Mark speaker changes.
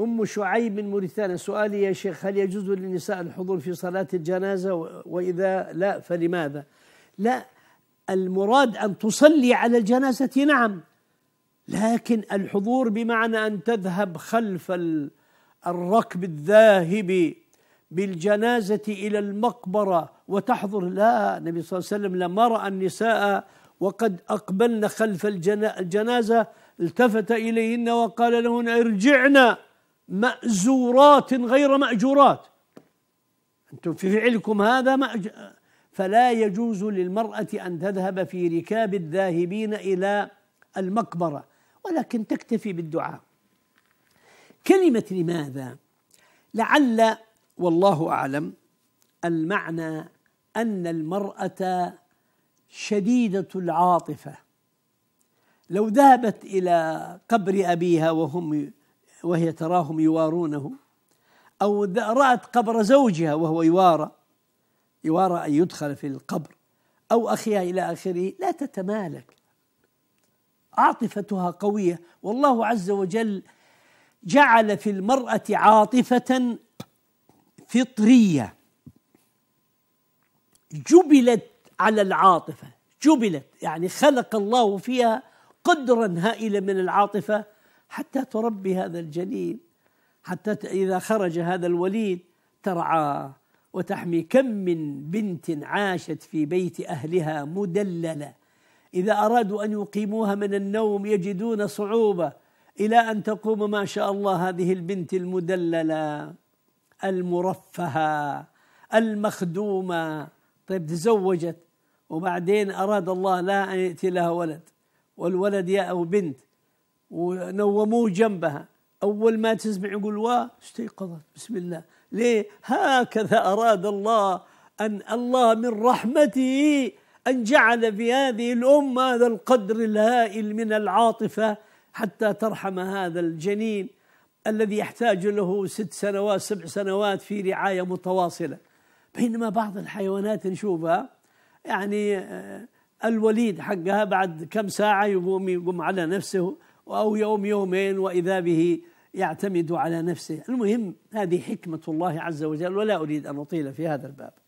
Speaker 1: أم شعيب من موريتانيا سؤالي يا شيخ هل يجوز للنساء الحضور في صلاة الجنازة وإذا لا فلماذا لا المراد أن تصلي على الجنازة نعم لكن الحضور بمعنى أن تذهب خلف الركب الذاهب بالجنازة إلى المقبرة وتحضر لا النبي صلى الله عليه وسلم لما رأى النساء وقد أقبلن خلف الجنازة التفت إليهن وقال لهن ارجعنا مأزورات غير مأجورات أنتم في فعلكم هذا مأج... فلا يجوز للمرأة أن تذهب في ركاب الذاهبين إلى المقبرة ولكن تكتفي بالدعاء كلمة لماذا لعل والله أعلم المعنى أن المرأة شديدة العاطفة لو ذهبت إلى قبر أبيها وهم وهي تراهم يوارونه أو رأت قبر زوجها وهو يوارى يوارى أن يدخل في القبر أو أخيها إلى آخره لا تتمالك عاطفتها قوية والله عز وجل جعل في المرأة عاطفة فطرية جبلت على العاطفة جبلت يعني خلق الله فيها قدرا هائلا من العاطفة حتى تربي هذا الجنين حتى إذا خرج هذا الوليد ترعاه وتحمي كم من بنت عاشت في بيت أهلها مدللة إذا أرادوا أن يقيموها من النوم يجدون صعوبة إلى أن تقوم ما شاء الله هذه البنت المدللة المرفهة المخدومة طيب تزوجت وبعدين أراد الله لا أن يأتي لها ولد والولد يا أو بنت ونوموه جنبها أول ما تسمع يقول واه استيقظت بسم الله ليه هكذا أراد الله أن الله من رحمته أن جعل في هذه الأمة هذا القدر الهائل من العاطفة حتى ترحم هذا الجنين الذي يحتاج له ست سنوات سبع سنوات في رعاية متواصلة بينما بعض الحيوانات نشوفها يعني آه، الوليد حقها بعد كم ساعة يقوم يقوم على نفسه أو يوم يومين وإذا به يعتمد على نفسه المهم هذه حكمة الله عز وجل ولا أريد أن أطيل في هذا الباب